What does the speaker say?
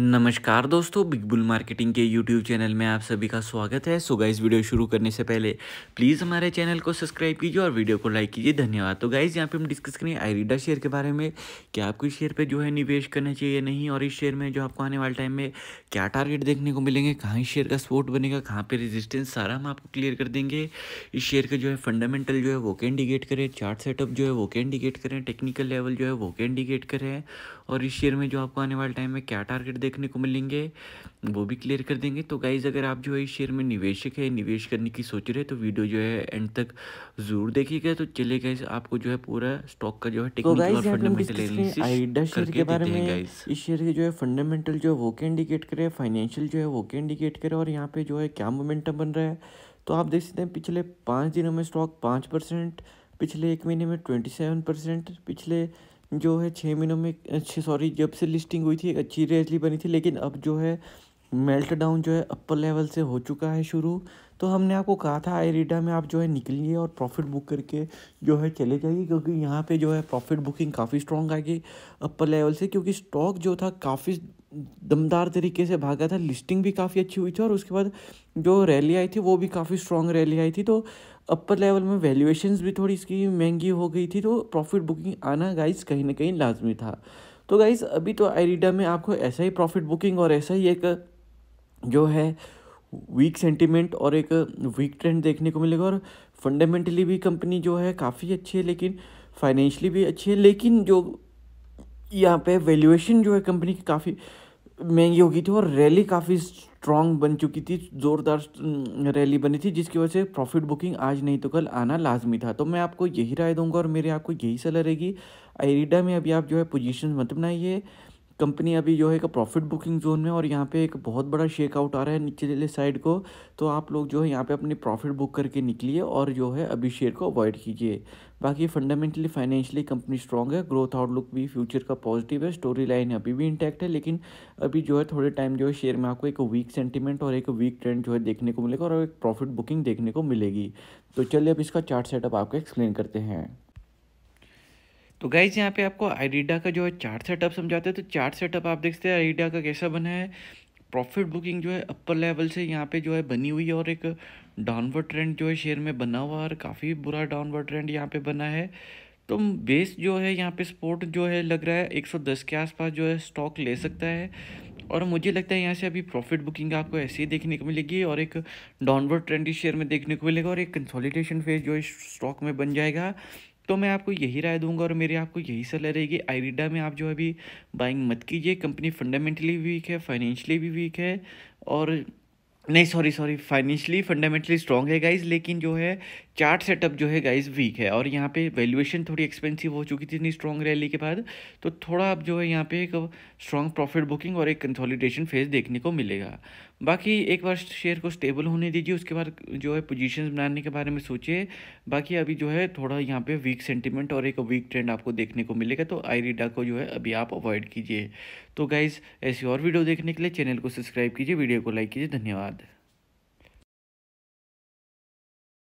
नमस्कार दोस्तों big bull marketing के यूट्यूब चैनल में आप सभी का स्वागत है सो गाइज वीडियो शुरू करने से पहले प्लीज़ हमारे चैनल को सब्सक्राइब कीजिए और वीडियो को लाइक कीजिए धन्यवाद तो गाइज यहाँ पे हम डिस्कस करें आईरीडा शेयर के बारे में कि आपको इस शेयर पे जो है निवेश करना चाहिए नहीं और इस शेयर में जो आपको आने वाले टाइम में क्या टारगेट देखने को मिलेंगे कहाँ इस शेयर का स्पोर्ट बनेगा कहाँ पर रजिस्टेंस सारा हम आपको क्लियर कर देंगे इस शेयर का जो है फंडामेंटल जो है वो कैन इंडिकेट करें चार्ट सेटअप जो है वो कैन इंडिकेट करें टेक्निकल लेवल जो है वो कैन इंडिकेट करें और इस शेयर में जो आपको आने वाले टाइम में क्या टारगेट देखने को मिलेंगे वो भी क्लियर कर देंगे तो गाइज अगर आप जो है इस शेयर में निवेशक है निवेश करने की सोच रहे हैं तो वीडियो जो है एंड तक जरूर देखिएगा तो चले गए आपको जो है पूरा स्टॉक का जो है तो इस शेयर के जो है फंडामेंटल जो है वो क्या इंडिकेट करे फाइनेंशियल जो है वो क्या इंडिकेट करे और यहाँ पे जो है क्या मोमेंटम बन रहा है तो आप देख सकते हैं पिछले पाँच दिनों में स्टॉक पाँच परसेंट पिछले एक महीने में ट्वेंटी सेवन परसेंट पिछले जो है छः महीनों में सॉरी जब से लिस्टिंग हुई थी एक अच्छी रेजली बनी थी लेकिन अब जो है मेल्ट डाउन जो है अपर लेवल से हो चुका है शुरू तो हमने आपको कहा था आई रीडा में आप जो है निकलिए और प्रॉफिट बुक करके जो है चले जाइए क्योंकि यहाँ पे जो है प्रॉफिट बुकिंग काफ़ी स्ट्रॉन्ग आएगी अपर लेवल से क्योंकि स्टॉक जो था काफ़ी दमदार तरीके से भागा था लिस्टिंग भी काफ़ी अच्छी हुई थी और उसके बाद जो रैली आई थी वो भी काफ़ी स्ट्रॉन्ग रैली आई थी तो अपर लेवल में वैल्यूएशंस भी थोड़ी इसकी महंगी हो गई थी तो प्रॉफिट बुकिंग आना गाइस कहीं ना कहीं लाजमी था तो गाइस अभी तो आईरीडा में आपको ऐसा ही प्रॉफिट बुकिंग और ऐसा ही एक जो है वीक सेंटिमेंट और एक वीक ट्रेंड देखने को मिलेगा और फंडामेंटली भी कंपनी जो है काफ़ी अच्छी है लेकिन फाइनेंशली भी अच्छी है लेकिन जो यहाँ पे वैल्यूएशन जो है कंपनी की काफ़ी महंगी हो गई थी और रैली काफ़ी स्ट्रांग बन चुकी थी ज़ोरदार रैली हम्म, बनी थी जिसकी वजह से प्रॉफिट बुकिंग आज नहीं तो कल आना लाजमी था तो मैं आपको यही राय दूंगा और मेरे आपको यही सलाह रहेगी आईरिडा में अभी आप जो है पोजीशन मत बनाइए कंपनी अभी जो है प्रॉफिट बुकिंग जोन में और यहाँ पे एक बहुत बड़ा शेकआउट आ रहा है निचले साइड को तो आप लोग जो है यहाँ पे अपनी प्रॉफिट बुक करके निकलिए और जो है अभी शेयर को अवॉइड कीजिए बाकी फंडामेंटली फाइनेंशियली कंपनी स्ट्रॉग है ग्रोथ आउटलुक भी फ्यूचर का पॉजिटिव है स्टोरी लाइन अभी भी इंटैक्ट है लेकिन अभी जो है थोड़े टाइम जो है शेयर में आपको एक वीक सेंटीमेंट और एक वीक ट्रेंड जो है देखने को मिलेगा और एक प्रॉफिट बुकिंग देखने को मिलेगी तो चलिए अब इसका चार्ट सेटअप आपको एक्सप्लेन करते हैं तो गाइज यहाँ पे आपको आइडिडा का जो है चार्ट सेटअप समझाते हैं तो चार्ट सेटअप आप देखते हैं आइडिडा का कैसा बना है प्रॉफिट बुकिंग जो है अपर लेवल से यहाँ पे जो है बनी हुई है और एक डाउनवर्ड ट्रेंड जो है शेयर में बना हुआ और काफ़ी बुरा डाउनवर्ड ट्रेंड यहाँ पे बना है तो बेस जो है यहाँ पे स्पोर्ट जो है लग रहा है 110 के आसपास जो है स्टॉक ले सकता है और मुझे लगता है यहाँ से अभी प्रॉफिट बुकिंग आपको ऐसे ही देखने को मिलेगी और एक डाउनवर्ड ट्रेंड इस शेयर में देखने को मिलेगा और एक कंसोलिडेशन फेज जो है स्टॉक में बन जाएगा तो मैं आपको यही राय दूंगा और मेरी आपको यही सलाह रहेगी आईरीडा में आप जो अभी बाइंग मत कीजिए कंपनी फंडामेंटली वीक है फाइनेंशियली भी वीक है और नहीं sorry sorry financially fundamentally strong है गाइज लेकिन जो है चार्ट सेटअप जो है गाइस वीक है और यहाँ पे वैल्यूएशन थोड़ी एक्सपेंसिव हो चुकी थी इतनी स्ट्रॉन्ग रैली के बाद तो थोड़ा अब जो है यहाँ पे एक स्ट्रॉन्ग प्रॉफिट बुकिंग और एक कंसोलिडेशन फेज देखने को मिलेगा बाकी एक बार शेयर को स्टेबल होने दीजिए उसके बाद जो है पोजिशन बनाने के बारे में सोचिए बाकी अभी जो है थोड़ा यहाँ पे वीक सेंटिमेंट और एक वीक ट्रेंड आपको देखने को मिलेगा तो आईरीडा को जो है अभी आप अवॉइड कीजिए तो गाइज़ ऐसी और वीडियो देखने के लिए चैनल को सब्सक्राइब कीजिए वीडियो को लाइक कीजिए धन्यवाद